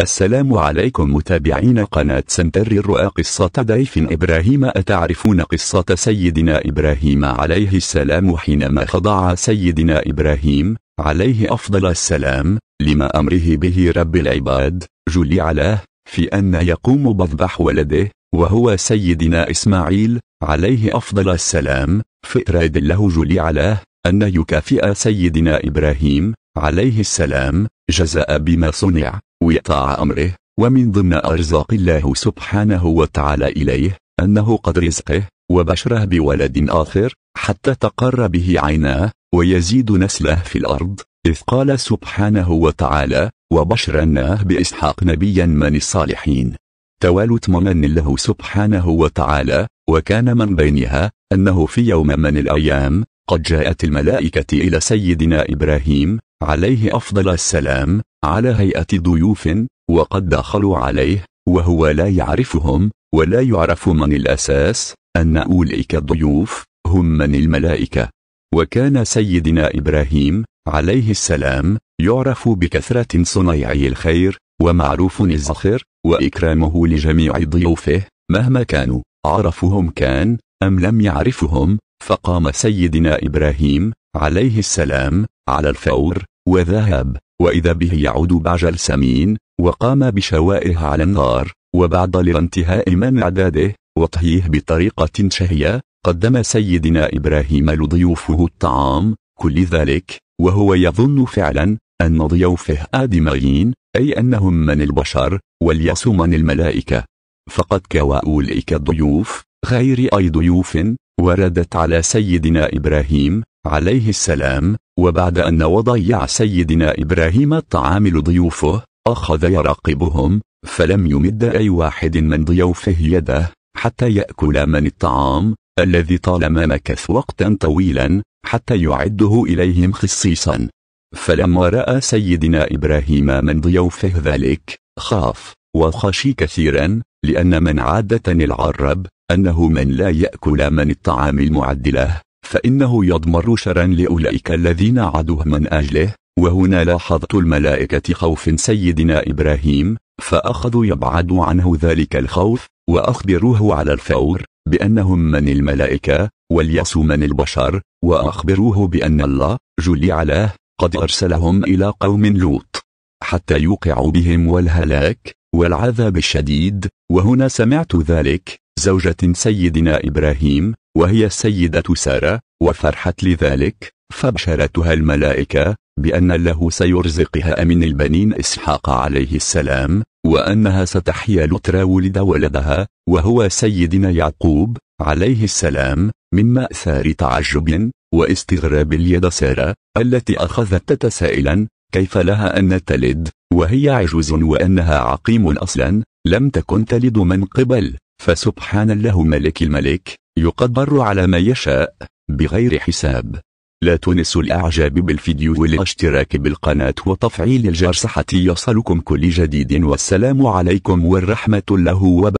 السلام عليكم متابعين قناة سنتر الرؤى قصة ضيف إبراهيم أتعرفون قصة سيدنا إبراهيم عليه السلام حينما خضع سيدنا إبراهيم عليه أفضل السلام لما أمره به رب العباد جلي علاه في أن يقوم بذبح ولده وهو سيدنا إسماعيل عليه أفضل السلام فإراد الله جلي علاه أن يكافئ سيدنا إبراهيم عليه السلام جزاء بما صنع ويطاع أمره ومن ضمن أرزاق الله سبحانه وتعالى إليه أنه قد رزقه وبشره بولد آخر حتى تقر به عيناه ويزيد نسله في الأرض إذ قال سبحانه وتعالى وبشرناه بإسحاق نبيا من الصالحين توالت ممن له سبحانه وتعالى وكان من بينها أنه في يوم من الأيام قد جاءت الملائكة إلى سيدنا إبراهيم عليه أفضل السلام على هيئة ضيوف وقد دخلوا عليه وهو لا يعرفهم ولا يعرف من الأساس أن أولئك الضيوف هم من الملائكة وكان سيدنا إبراهيم عليه السلام يعرف بكثرة صنيعي الخير ومعروف الزخر وإكرامه لجميع ضيوفه مهما كانوا عرفهم كان أم لم يعرفهم فقام سيدنا إبراهيم عليه السلام على الفور وذهب وإذا به يعود بعجل سمين وقام بشوائه على النار وبعد الانتهاء من عداده وطهيه بطريقة شهية قدم سيدنا إبراهيم لضيوفه الطعام كل ذلك وهو يظن فعلا أن ضيوفه آدميين أي أنهم من البشر واليأس من الملائكة فقد كوى أولئك الضيوف غير أي ضيوف وردت على سيدنا إبراهيم عليه السلام وبعد أن وضيع سيدنا إبراهيم الطعام لضيوفه أخذ يراقبهم فلم يمد أي واحد من ضيوفه يده حتى يأكل من الطعام الذي طالما مكث وقتا طويلا حتى يعده إليهم خصيصا فلما رأى سيدنا إبراهيم من ضيوفه ذلك خاف وخشي كثيرا لأن من عادة العرب أنه من لا يأكل من الطعام المعد له فإنه يضمر شرا لأولئك الذين عدوه من أجله وهنا لاحظت الملائكة خوف سيدنا إبراهيم فأخذوا يبعد عنه ذلك الخوف وأخبروه على الفور بأنهم من الملائكة واليأس من البشر وأخبروه بأن الله جل علاه قد أرسلهم إلى قوم لوط حتى يوقعوا بهم والهلاك والعذاب الشديد وهنا سمعت ذلك زوجة سيدنا إبراهيم وهي السيدة سارة وفرحت لذلك فبشرتها الملائكة بأن له سيرزقها من البنين إسحاق عليه السلام وأنها ستحيا لترى ولد ولدها وهو سيدنا يعقوب عليه السلام مما أثار تعجب واستغراب اليد سارة التي أخذت تتسائلا كيف لها أن تلد وهي عجوز وأنها عقيم أصلا لم تكن تلد من قبل فسبحان الله ملك الملك يقدر على ما يشاء بغير حساب لا تنسوا الاعجاب بالفيديو والاشتراك بالقناة وتفعيل الجرس حتى يصلكم كل جديد والسلام عليكم والرحمة الله وبركاته